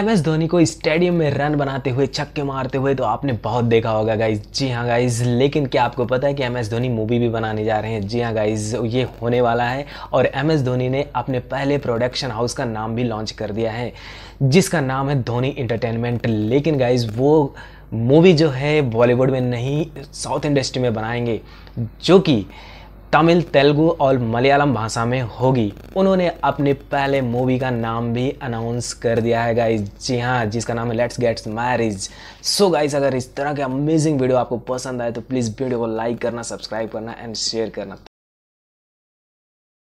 M S Dhoni को stadium में run बनाते हुए छक्के मारते हुए तो आपने बहुत देखा होगा गाइज जी हाँ गाइज लेकिन क्या आपको पता है कि एम एस धोनी मूवी भी बनाने जा रहे हैं जी हाँ गाइज ये होने वाला है और एम एस धोनी ने अपने पहले प्रोडक्शन हाउस का नाम भी लॉन्च कर दिया है जिसका नाम है धोनी इंटरटेनमेंट लेकिन गाइज वो मूवी जो है बॉलीवुड में नहीं साउथ इंडस्ट्री में बनाएंगे जो कि तमिल तेलुगु और मलयालम भाषा में होगी उन्होंने अपने पहले मूवी का नाम भी अनाउंस कर दिया है गाइज जी हाँ जिसका नाम है let's gets marriage so guys अगर इस तरह के अमेजिंग वीडियो आपको पसंद आए तो प्लीज़ वीडियो को लाइक करना सब्सक्राइब करना एंड शेयर करना